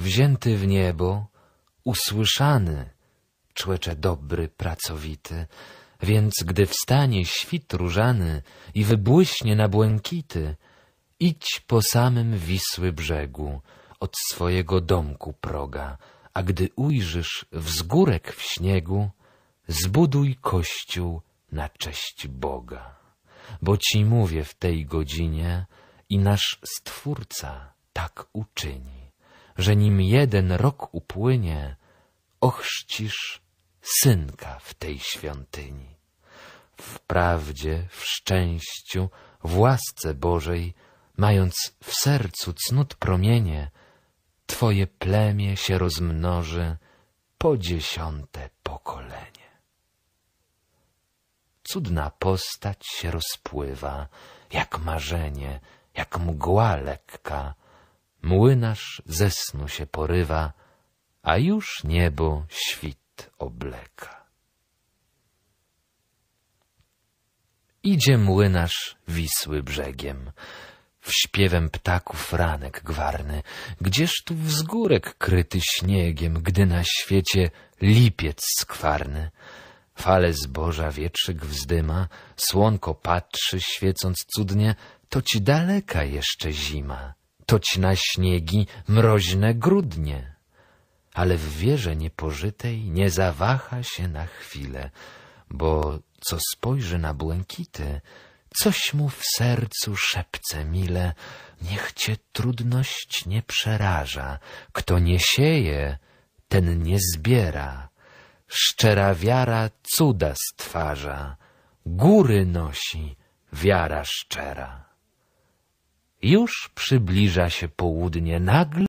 wzięty w niebo, usłyszany, człecze dobry, pracowity, więc gdy wstanie świt różany i wybłyśnie na błękity, idź po samym Wisły brzegu, od swojego domku proga, a gdy ujrzysz wzgórek w śniegu, zbuduj kościół na cześć Boga. Bo ci mówię w tej godzinie i nasz Stwórca tak uczyni że nim jeden rok upłynie, ochrzcisz synka w tej świątyni. W prawdzie, w szczęściu, w łasce Bożej, mając w sercu cnót promienie, Twoje plemię się rozmnoży po dziesiąte pokolenie. Cudna postać się rozpływa, jak marzenie, jak mgła lekka, Młynarz ze snu się porywa, a już niebo świt obleka. Idzie młynarz Wisły brzegiem, w śpiewem ptaków ranek gwarny, gdzież tu wzgórek kryty śniegiem, gdy na świecie lipiec skwarny. Fale zboża wietrzyk wzdyma, słonko patrzy, świecąc cudnie, to ci daleka jeszcze zima toć na śniegi mroźne grudnie. Ale w wierze niepożytej nie zawaha się na chwilę, bo co spojrzy na błękity, coś mu w sercu szepce mile, niech cię trudność nie przeraża, kto nie sieje, ten nie zbiera. Szczera wiara cuda stwarza, góry nosi wiara szczera. Już przybliża się południe nagle.